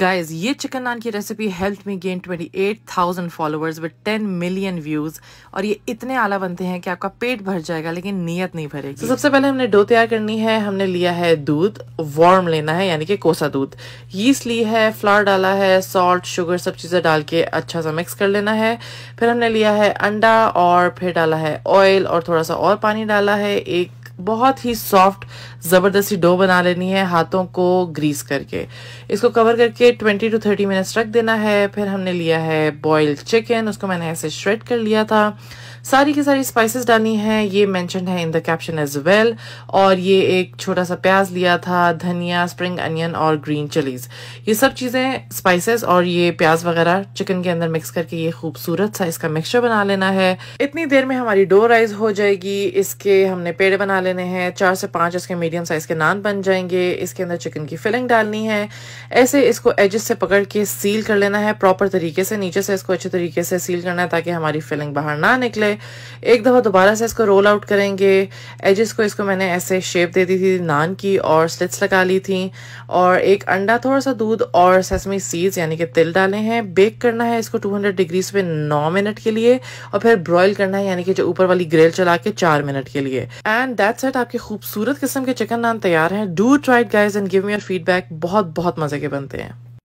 guys ये chicken naan की recipe health में gain thousand followers with ten million views और ये इतने आला बनते हैं कि आपका पेट भर जाएगा लेकिन नियत नहीं भरेगी तो so, सबसे पहले हमने डो तैयार करनी है हमने लिया है दूध वार्म लेना है यानी कि कोसा दूध यीस्ट ली है फ्लावर डाला है सॉल्ट शुगर सब चीज़ें डाल के अच्छा सा मिक्स कर लेना है फिर हमने लिया है अंडा और फिर डाला है ऑयल और थोड़ा सा और पानी डाला है एक बहुत ही सॉफ्ट ज़बरदस्ती डो बना लेनी है हाथों को ग्रीस करके इसको कवर करके 20 टू 30 मिनट्स रख देना है फिर हमने लिया है बॉइल्ड चिकन उसको मैंने ऐसे श्रेड कर लिया था सारी की सारी स्पाइसेस डालनी है ये मेंशन है in the caption as well और ये एक छोटा सा प्याज लिया था धनिया स्प्रिंग अनियन और ग्रीन चिलीज ये सब चीज़ें स्पाइसेस और ये प्याज वगैरह चिकन के अंदर मिक्स करके ये खूबसूरत सा इसका मिक्सचर बना लेना है इतनी देर में हमारी डो राइज हो जाएगी इसके हमने पेड़ बना लेने हैं चार से पांच इसके मीडियम साइज़ के नान बन जाएंगे इसके अंदर चिकन की फिलिंग डालनी है ऐसे इसको एजेस से पकड़ के सील कर लेना है प्रॉपर तरीके से नीचे से इसको अच्छे तरीके से सील करना है ताकि हमारी फिलिंग बाहर ना निकले एक दफ़ा दोबारा से इसको रोल आउट करेंगे एजेस को इसको मैंने ऐसे शेप दे दी थी नान की और स्लिट्स लगा ली थी और एक अंडा थोड़ा सा दूध और सेसमी सीड्स यानी कि तिल डाले हैं बेक करना है इसको 200 डिग्रीज पे 9 मिनट के लिए और फिर ब्रॉयल करना है यानी कि जो ऊपर वाली ग्रिल चला के 4 मिनट के लिए एंड दैट सेट आपके खूबसूरत किस्म के चिकन नान तैयार हैं do try it guys and give me your feedback बहुत बहुत मज़े के बनते हैं